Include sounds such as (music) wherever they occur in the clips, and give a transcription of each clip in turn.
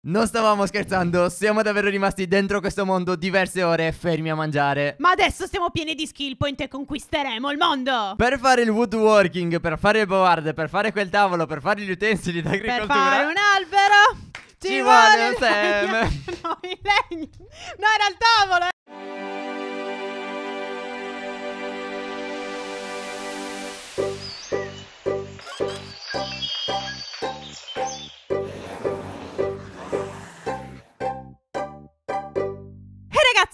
Non stavamo scherzando, siamo davvero rimasti dentro questo mondo diverse ore fermi a mangiare. Ma adesso siamo pieni di skill point e conquisteremo il mondo! Per fare il woodworking, per fare il board, per fare quel tavolo, per fare gli utensili d'agricoltura... Per fare un albero! Ci, ci vuole, vuole il, (laughs) il, No, il legno! No, era il tavolo!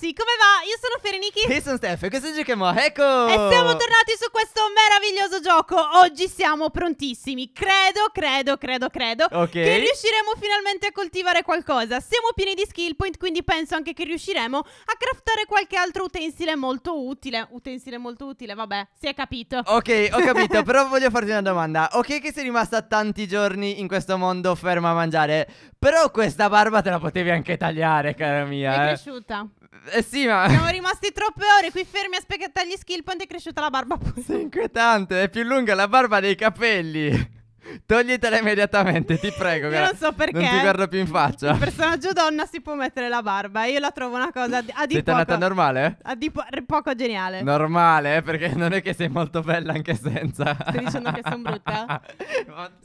ragazzi, come va? Io sono Ferenichi Io sono Steph e questo è a Ecco E siamo tornati su questo meraviglioso gioco Oggi siamo prontissimi Credo, credo, credo, credo okay. Che riusciremo finalmente a coltivare qualcosa Siamo pieni di skill point Quindi penso anche che riusciremo a craftare qualche altro utensile molto utile Utensile molto utile, vabbè, si è capito Ok, ho capito, (laughs) però voglio farti una domanda Ok che sei rimasta tanti giorni in questo mondo ferma a mangiare Però questa barba te la potevi anche tagliare, cara mia È eh. cresciuta eh sì, ma. (laughs) Siamo rimasti troppe ore qui fermi a aspettare gli skill point. È cresciuta la barba. Sei inquietante. È più lunga la barba dei capelli. (laughs) Toglietela immediatamente, ti prego. Io non so perché. Non ti guardo più in faccia. Il personaggio donna si può mettere la barba. Io la trovo una cosa a di sei tornata normale? Eh? A di po- poco geniale. Normale, eh, perché non è che sei molto bella anche senza. Stai dicendo che sono brutta?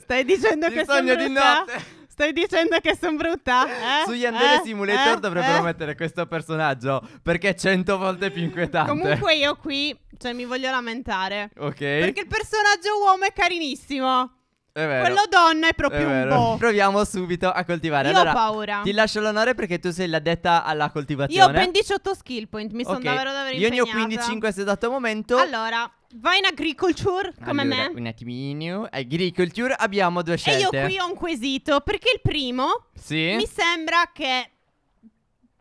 (laughs) Stai dicendo ti che sono brutta? Di notte. Stai dicendo che sono brutta? Eh? Su Yandere eh? Simulator eh? dovrebbero eh? mettere questo personaggio perché è cento volte più inquietante. Comunque io qui, cioè mi voglio lamentare. Ok. Perché il personaggio uomo è carinissimo. Quello donna è proprio è un po'. Boh. Proviamo subito a coltivare. Io allora, ho paura. Ti lascio l'onore perché tu sei l'addetta alla coltivazione. Io ho ben 18 skill point, mi okay. sono davvero davvero Io ne ho 15 in questo esatto momento. Allora, vai in agriculture come allora, me. Un attimino. Agriculture abbiamo due scelte. E io qui ho un quesito, perché il primo sì. mi sembra che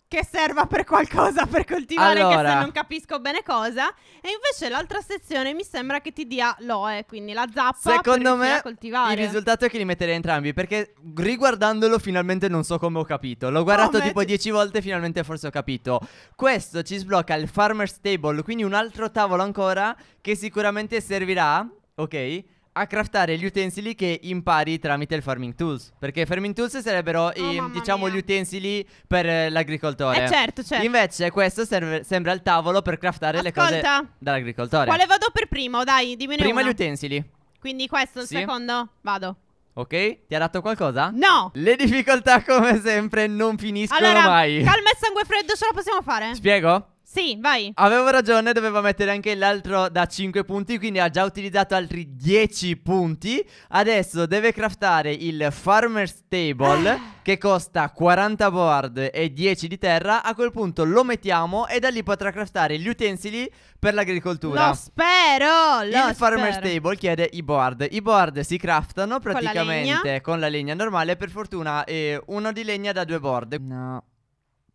che serva per qualcosa per coltivare, allora. che se non capisco bene cosa. E invece l'altra sezione mi sembra che ti dia l'OE, quindi la zappa Secondo me il risultato è che li metterei entrambi, perché riguardandolo finalmente non so come ho capito. L'ho guardato oh, tipo dieci volte finalmente forse ho capito. Questo ci sblocca il Farmer's Table, quindi un altro tavolo ancora che sicuramente servirà, ok? a craftare gli utensili che impari tramite il farming tools. Perché farming tools sarebbero oh, i, diciamo mia. gli utensili per eh, l'agricoltore. Eh certo, certo. Invece questo serve, sembra il tavolo per craftare Ascolta. le cose dall'agricoltore. Quale vado per primo? Dai, dimmi Prima uno. gli utensili. Quindi questo il sì. secondo? Vado. Ok, ti ha dato qualcosa? No! Le difficoltà come sempre non finiscono allora, mai. Calma e sangue freddo ce la possiamo fare? Spiego? Sì, vai. Avevo ragione, doveva mettere anche l'altro da 5 punti, quindi ha già utilizzato altri 10 punti. Adesso deve craftare il Farmer's Table ah. che costa 40 board e 10 di terra. A quel punto lo mettiamo e da lì potrà craftare gli utensili per l'agricoltura. Lo spero! Lo il Farmer's spero. Table chiede i board. I board si craftano praticamente con la, con la legna, normale. Per fortuna è uno di legna da due board. No,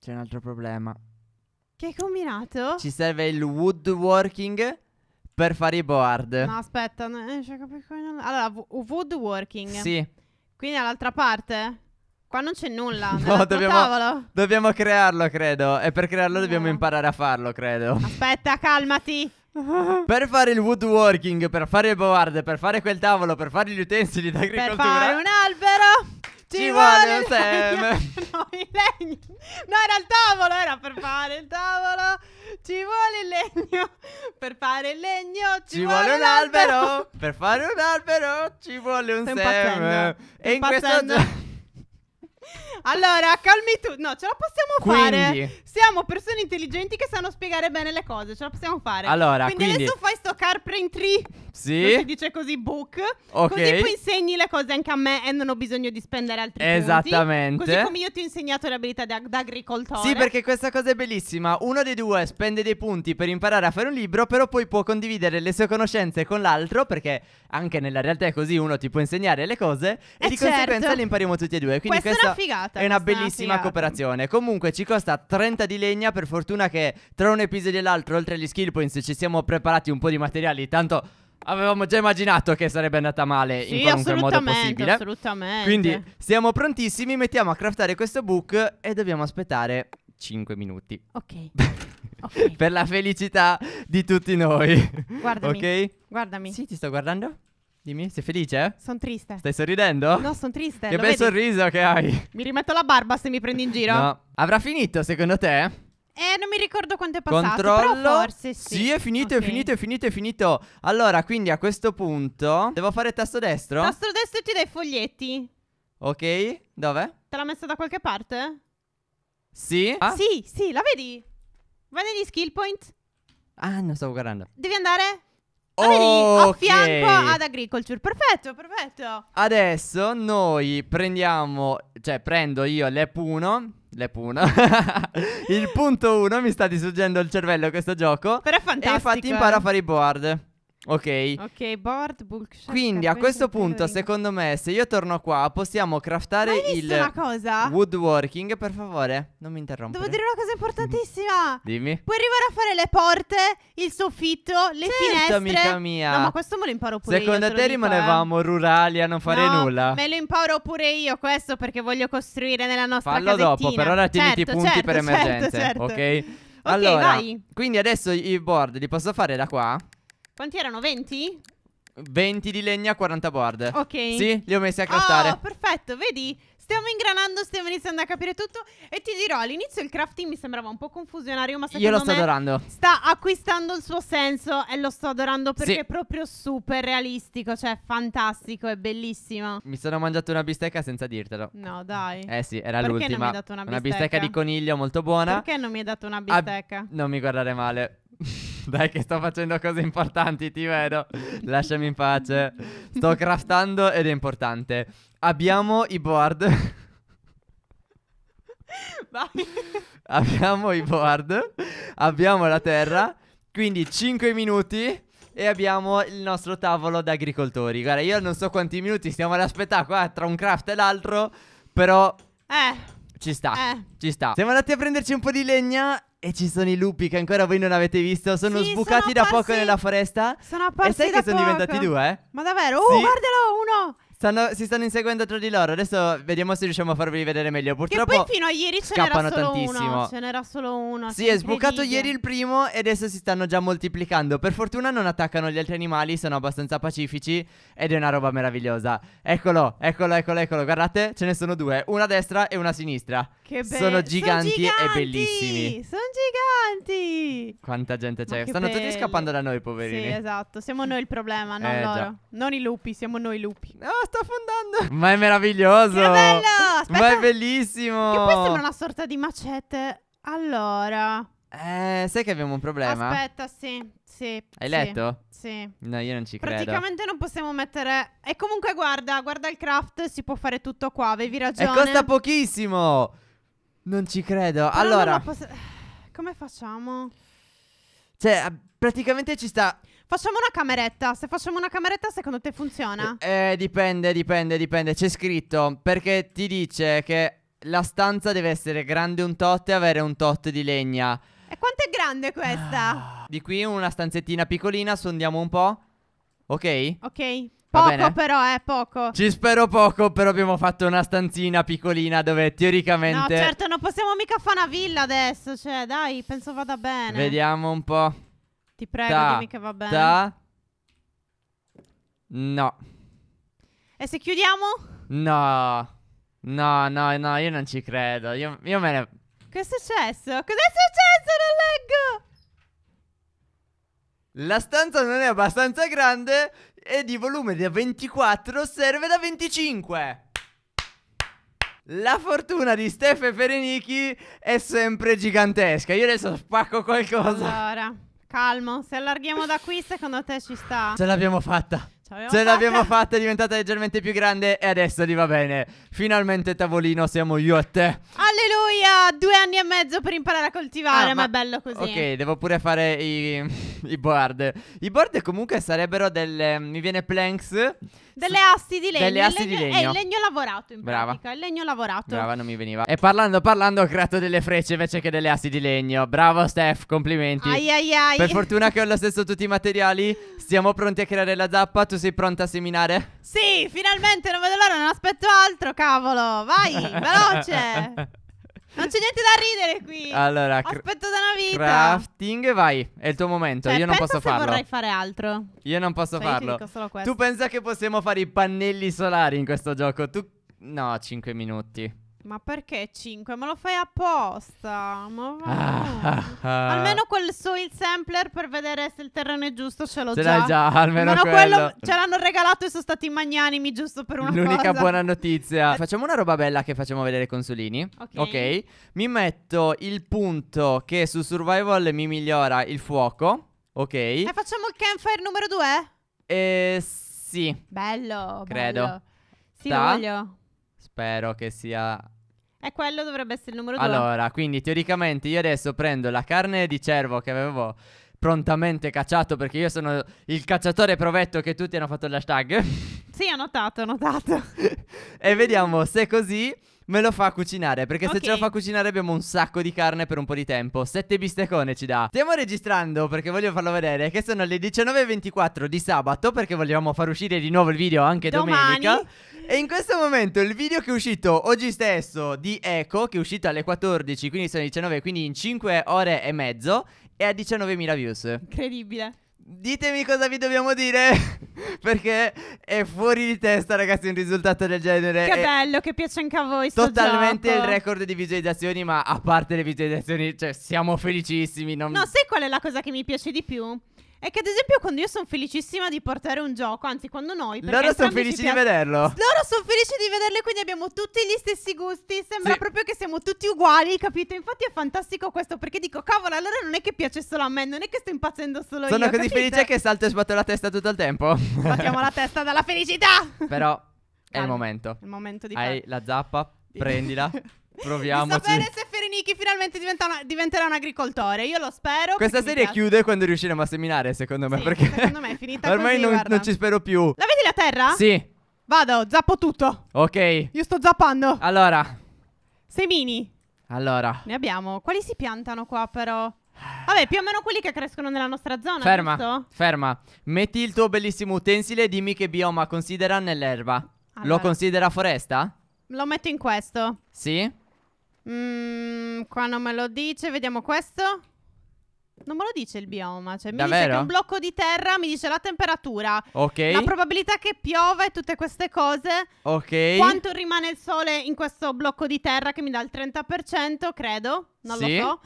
c'è un altro problema. Che hai combinato? Ci serve il woodworking per fare i board. No, aspetta. No, eh, cioè, Allora, woodworking. Sì. Quindi all'altra parte? Qua non c'è nulla. (laughs) No, dobbiamo, dobbiamo, crearlo, credo. E per crearlo no. dobbiamo imparare a farlo, credo. Aspetta, calmati. (laughs) per fare il woodworking, per fare il board, per fare quel tavolo, per fare gli utensili d'agricoltura. Per fare un albero. Ci, vuole un Sam. (laughs) No, il legno. No, era il tavolo, era per fare il tavolo. Ci vuole il legno. Per fare il legno ci, ci vuole, un albero. albero. (laughs) Per fare un albero ci vuole un Stai Sam. Impazzendo. E in questo... (laughs) Allora, calmi tu. No, ce la possiamo Quindi. fare siamo persone intelligenti che sanno spiegare bene le cose, ce la possiamo fare. Allora, quindi, quindi... adesso fai sto carprint tree. Sì. si dice così book. Ok. Così poi insegni le cose anche a me e non ho bisogno di spendere altri Esattamente. Punti. Così come io ti ho insegnato le abilità da, da agricoltore. Sì, perché questa cosa è bellissima. Uno dei due spende dei punti per imparare a fare un libro, però poi può condividere le sue conoscenze con l'altro, perché anche nella realtà è così, uno ti può insegnare le cose e eh di certo. conseguenza le impariamo tutti e due. Quindi questa, questa è una figata. È una bellissima una cooperazione. Comunque ci costa 30 spada di legna per fortuna che tra un episodio e l'altro oltre agli skill points ci siamo preparati un po' di materiali Tanto avevamo già immaginato che sarebbe andata male sì, in qualunque modo possibile assolutamente Quindi siamo prontissimi, mettiamo a craftare questo book e dobbiamo aspettare 5 minuti Ok (laughs) Okay. per la felicità di tutti noi. Guardami. Ok? Guardami. Sì, ti sto guardando. Dimmi, sei felice? Sono triste. Stai sorridendo? No, sono triste. Che bel vedi? sorriso che hai. Mi rimetto la barba se mi prendi in giro. No. Avrà finito secondo te? Eh, non mi ricordo quanto è passato. Controllo. Però forse sì. Sì, è finito, okay. è finito, è finito, è finito. Allora, quindi a questo punto devo fare tasto destro? Tasto destro ti dai foglietti. Ok, dove? Te l'ha messa da qualche parte? Sì. Ah? Sì, sì, la vedi? Vai negli skill point. Ah, non stavo guardando. Devi andare Ah, okay. a fianco ad Agriculture. Perfetto, perfetto. Adesso noi prendiamo, cioè prendo io l'ep 1. L'ep 1. (laughs) il punto 1 mi sta distruggendo il cervello questo gioco. Però è fantastico. E infatti imparo a eh. fare i board. Ok. Ok, board, bookshop. Quindi a questo punto, secondo me, se io torno qua, possiamo craftare Ma hai visto il una cosa? woodworking, per favore. Non mi interrompere. Devo dire una cosa importantissima. (laughs) Dimmi. Puoi arrivare a fare le porte, il soffitto, le certo, finestre. amica mia. No, ma questo me lo imparo pure Secondo io. Secondo te, rimanevamo eh. rurali a non fare no, nulla? Me lo imparo pure io questo perché voglio costruire nella nostra Fallo casettina. dopo, per ora tieniti certo, punti certo, per certo, emergenze, certo, certo. ok? okay allora, vai. quindi adesso i board li posso fare da qua? Quanti erano? 20? 20 di legna, 40 board. Ok. Sì, li ho messi a craftare. Oh, perfetto, vedi? Stiamo ingranando, stiamo iniziando a capire tutto e ti dirò, all'inizio il crafting mi sembrava un po' confusionario, ma secondo Io lo sto adorando. Sta acquistando il suo senso e lo sto adorando perché sì. è proprio super realistico, cioè fantastico, è bellissimo. Mi sono mangiato una bistecca senza dirtelo. No, dai. Eh sì, era perché l'ultima. Perché non mi hai dato una bistecca? Una bistecca di coniglio molto buona. Perché non mi hai dato una bistecca? A... non mi guardare male. (laughs) Dai che sto facendo cose importanti, ti vedo. Lasciami in pace. Sto craftando ed è importante. Abbiamo i board. (laughs) Vai. Abbiamo i board. Abbiamo la terra. Quindi 5 minuti e abbiamo il nostro tavolo da agricoltori. Guarda, io non so quanti minuti stiamo ad aspettare qua tra un craft e l'altro, però... Eh... Ci sta, eh. ci sta. Siamo andati a prenderci un po' di legna e ci sono i lupi che ancora voi non avete visto. Sono sì, sbucati sono da apparsi, poco nella foresta. Sono apparsi. E sai che sono poco. diventati due? Eh? Ma davvero? Uh, sì. Oh, guardalo, uno! Stanno, si stanno inseguendo tra di loro. Adesso vediamo se riusciamo a farvi vedere meglio. Purtroppo. Che poi fino a ieri ce n'era solo tantissimo. uno. Ce n'era solo uno. Sì, è sbucato ieri il primo e adesso si stanno già moltiplicando. Per fortuna non attaccano gli altri animali, sono abbastanza pacifici. Ed è una roba meravigliosa. Eccolo, eccolo, eccolo, eccolo. Guardate, ce ne sono due: una a destra e una a sinistra. Che bello. Sono giganti, giganti, e bellissimi. Sono giganti. Quanta gente c'è. Stanno belli. tutti scappando da noi, poverini. Sì, esatto. Siamo noi il problema, non eh, loro. Già. Non i lupi, siamo noi i lupi. No, oh, sta affondando. Ma è meraviglioso. Che bello. Aspetta. Ma è bellissimo. Che poi sembra una sorta di macete. Allora. Eh, sai che abbiamo un problema? Aspetta, sì, sì. Hai sì, letto? Sì. No, io non ci credo. Praticamente non possiamo mettere... E comunque guarda, guarda il craft, si può fare tutto qua, avevi ragione. E costa pochissimo! Non ci credo. Però allora, posso... come facciamo? Cioè, praticamente ci sta. Facciamo una cameretta. Se facciamo una cameretta, secondo te funziona? Eh, eh dipende, dipende, dipende. C'è scritto perché ti dice che la stanza deve essere grande un tot e avere un tot di legna. E quanto è grande questa? Ah. Di qui una stanzettina piccolina, sondiamo un po'. Ok? Ok. Poco però, è eh, poco. Ci spero poco, però abbiamo fatto una stanzina piccolina dove teoricamente... No, certo, non possiamo mica fare una villa adesso, cioè, dai, penso vada bene. Vediamo un po'. Ti prego, ta, dimmi che va bene. da... No. E se chiudiamo? No. No, no, no, io non ci credo. Io, io me ne... Che è successo? Cos'è successo? Non leggo! La stanza non è abbastanza grande e di volume da 24 serve da 25. La fortuna di Steph e Ferenichi è sempre gigantesca. Io adesso spacco qualcosa. Allora, calmo. Se allarghiamo da qui, secondo te ci sta? Ce l'abbiamo fatta. Ce, l'abbiamo fatta, è diventata leggermente più grande e adesso gli va bene. Finalmente tavolino, siamo io e te. Alleluia! Due anni e mezzo per imparare a coltivare, ah, ma... ma... è bello così. Ok, devo pure fare i, (laughs) i board. I board comunque sarebbero delle... mi viene planks delle assi di legno. Delle assi di legno. È eh, il legno lavorato in Brava. pratica. Il legno lavorato. Brava, non mi veniva. E parlando, parlando, ho creato delle frecce invece che delle assi di legno. Bravo, Steph, complimenti. Ai ai ai. Per fortuna che ho lo stesso tutti i materiali. Siamo pronti a creare la zappa. Tu sei pronta a seminare? Sì, finalmente, non vedo l'ora, non aspetto altro, cavolo. Vai, (laughs) veloce. Non c'è niente da ridere qui. Allora, aspetto da una vita. Crafting, vai. È il tuo momento. Cioè, Io non posso farlo. Non vorrei fare altro. Io non posso cioè, farlo. Tu pensa che possiamo fare i pannelli solari in questo gioco? Tu No, 5 minuti. Ma perché 5? Ma lo fai apposta? Ma ah, ah, ah, almeno quel so il sampler per vedere se il terreno è giusto ce l'ho ce già. già. almeno, almeno quello. quello. ce l'hanno regalato e sono stati magnanimi giusto per una L'unica cosa. buona notizia. Eh. Facciamo una roba bella che facciamo vedere Consolini. Okay. ok. Mi metto il punto che su survival mi migliora il fuoco. Ok. E facciamo il campfire numero 2? Eh sì. Bello, credo. Bello. Sì, voglio. Spero che sia e quello dovrebbe essere il numero 2. Allora, quindi teoricamente io adesso prendo la carne di cervo che avevo prontamente cacciato perché io sono il cacciatore provetto che tutti hanno fatto l'hashtag. Sì, ho notato, ho notato. (laughs) e vediamo se così Me lo fa cucinare perché se ce lo fa cucinare abbiamo un sacco di carne per un po' di tempo. Sette bistecone ci dà. Stiamo registrando perché voglio farlo vedere che sono le 19.24 di sabato perché vogliamo far uscire di nuovo il video anche Domani. domenica. E in questo momento il video che è uscito oggi stesso di Eco, che è uscito alle 14, quindi sono le 19, quindi in 5 ore e mezzo, è a 19.000 views. Incredibile. Ditemi cosa vi dobbiamo dire (laughs) perché è fuori di testa ragazzi un risultato del genere. Che bello, che piace anche a voi. Totalmente il record di visualizzazioni, ma a parte le visualizzazioni, cioè siamo felicissimi. Non... No, sai qual è la cosa che mi piace di più? è che ad esempio quando io sono felicissima di portare un gioco, anzi quando noi... Loro sono felici piace... di vederlo. Loro sono felici di vederlo quindi abbiamo tutti gli stessi gusti, sembra sì. proprio che siamo tutti uguali, capito? Infatti è fantastico questo perché dico, cavolo, allora non è che piace solo a me, non è che sto impazzendo solo sono io. Sono così capite? felice che salto e sbatto la testa tutto il tempo. Sbattiamo (laughs) la testa dalla felicità. Però è Calma. il momento. È il momento di... Hai fare. la zappa, prendila, (laughs) proviamoci. Di sapere se Rinichi finalmente una, diventerà un agricoltore. Io lo spero. Questa serie chiude quando riusciremo a seminare, secondo me. Sì, perché secondo me è finita (laughs) Ormai così, non, non, ci spero più. La vedi la terra? Sì. Vado, zappo tutto. Ok. Io sto zappando. Allora. Semini. Allora. Ne abbiamo. Quali si piantano qua però? Vabbè, più o meno quelli che crescono nella nostra zona. Ferma. Giusto? Ferma. Metti il tuo bellissimo utensile e dimmi che bioma considera nell'erba. Allora. Lo considera foresta? Lo metto in questo. Sì. Mm, qua non me lo dice, vediamo questo. Non me lo dice il bioma, cioè mi Davvero? dice che un blocco di terra mi dice la temperatura, Ok. la probabilità che piova e tutte queste cose. Ok. Quanto rimane il sole in questo blocco di terra che mi dà il 30%, credo, non sì. lo so.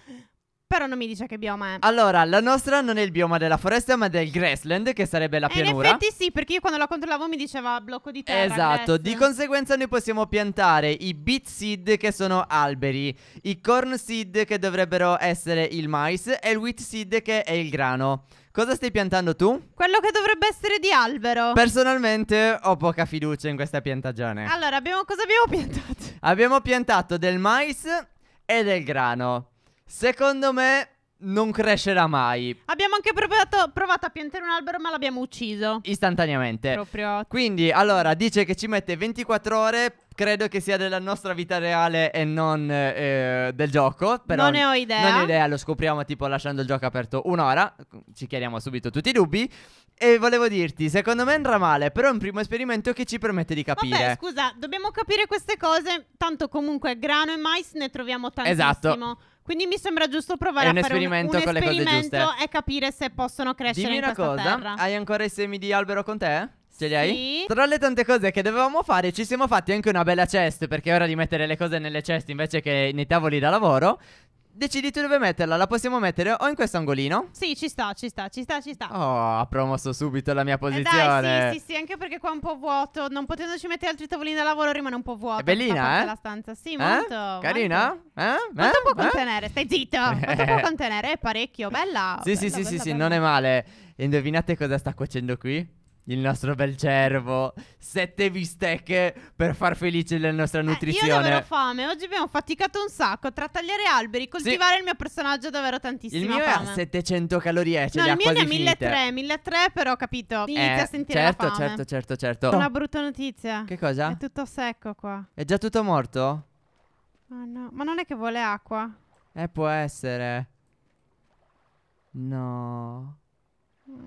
Però non mi dice che bioma è. Eh. Allora, la nostra non è il bioma della foresta, ma del grassland, che sarebbe la eh, pianura. E in effetti sì, perché io quando la controllavo mi diceva blocco di terra. Esatto, grass. di conseguenza noi possiamo piantare i beet seed, che sono alberi, i corn seed, che dovrebbero essere il mais, e il wheat seed, che è il grano. Cosa stai piantando tu? Quello che dovrebbe essere di albero. Personalmente ho poca fiducia in questa piantagione. Allora, abbiamo, cosa abbiamo piantato? Abbiamo piantato del mais e del grano. Secondo me non crescerà mai. Abbiamo anche provato, provato, a piantare un albero, ma l'abbiamo ucciso. Istantaneamente. Proprio. Quindi, allora, dice che ci mette 24 ore. Credo che sia della nostra vita reale e non eh, del gioco. Però non ne ho idea. Non ho idea, lo scopriamo tipo lasciando il gioco aperto un'ora. Ci chiariamo subito tutti i dubbi. E volevo dirti, secondo me andrà male, però è un primo esperimento che ci permette di capire. Vabbè, scusa, dobbiamo capire queste cose, tanto comunque grano e mais ne troviamo tantissimo. Esatto. Quindi mi sembra giusto provare a fare un, un con le cose giuste. e capire se possono crescere Dimmi in questa cosa, terra. Hai ancora i semi di albero con te? Ce li hai? Sì. Tra le tante cose che dovevamo fare, ci siamo fatti anche una bella cesta Perché è ora di mettere le cose nelle ceste invece che nei tavoli da lavoro decidi tu dove metterla, la possiamo mettere o in questo angolino? Sì, ci sta, ci sta, ci sta, ci sta. Oh, ha promosso subito la mia posizione. Eh dai, sì, sì, sì, anche perché qua è un po' vuoto. Non potendoci mettere altri tavolini da lavoro rimane un po' vuoto. È bellina, eh? La stanza, sì, eh? molto. Carina? Molto. Eh? Quanto eh? può eh? contenere? Stai zitto! Quanto può (laughs) eh. contenere? È parecchio, bella. Sì, bella, sì, bella, sì, bella, sì, non è male. Indovinate cosa sta cuocendo qui? il nostro bel cervo, sette bistecche per far felice la nostra nutrizione. Eh, io davvero fame, oggi abbiamo faticato un sacco tra tagliare alberi, coltivare sì. il mio personaggio davvero tantissimo. Il mio fame. è a 700 calorie, ce cioè no, le ha quasi finite. No, il mio è a 1300, 1300 però, capito? Eh, inizia eh, a sentire certo, la fame. Certo, certo, certo. Una brutta notizia. Che cosa? È tutto secco qua. È già tutto morto? Oh no, ma non è che vuole acqua? Eh, può essere. No.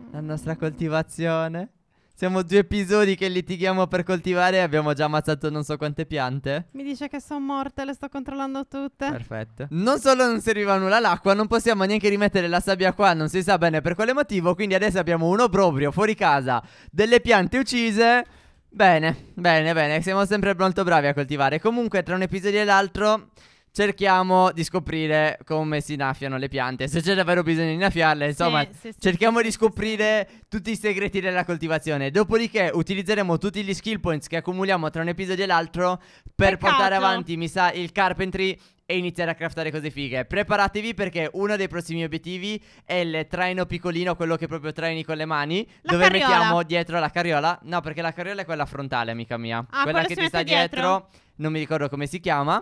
La nostra coltivazione. Siamo due episodi che litighiamo per coltivare e abbiamo già ammazzato non so quante piante. Mi dice che sono morte, le sto controllando tutte. Perfetto. Non solo non serviva nulla l'acqua, non possiamo neanche rimettere la sabbia qua, non si sa bene per quale motivo, quindi adesso abbiamo un obbrobrio fuori casa, delle piante uccise. Bene, bene, bene, siamo sempre molto bravi a coltivare. Comunque tra un episodio e l'altro cerchiamo di scoprire come si innaffiano le piante. Se c'è davvero bisogno di innaffiarle, insomma, sì, sì, cerchiamo sì, di scoprire tutti i segreti della coltivazione. Dopodiché utilizzeremo tutti gli skill points che accumuliamo tra un episodio e l'altro per Peccato. portare avanti, mi sa, il carpentry e iniziare a craftare cose fighe. Preparatevi perché uno dei prossimi obiettivi è il traino piccolino, quello che proprio traini con le mani, la dove carriola. mettiamo dietro la carriola. No, perché la carriola è quella frontale, amica mia. Ah, quella che ti sta dietro. dietro, non mi ricordo come si chiama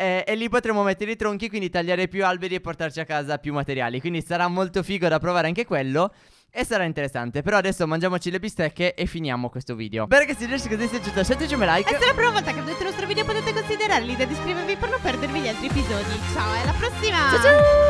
eh, e lì potremo mettere i tronchi, quindi tagliare più alberi e portarci a casa più materiali. Quindi sarà molto figo da provare anche quello. E sarà interessante Però adesso mangiamoci le bistecche E finiamo questo video Spero Beh ragazzi se vi sia piaciuto lasciateci un like E se è la prima volta che vedete il nostro video Potete considerare l'idea di iscrivervi Per non perdervi gli altri episodi Ciao e alla prossima Ciao ciao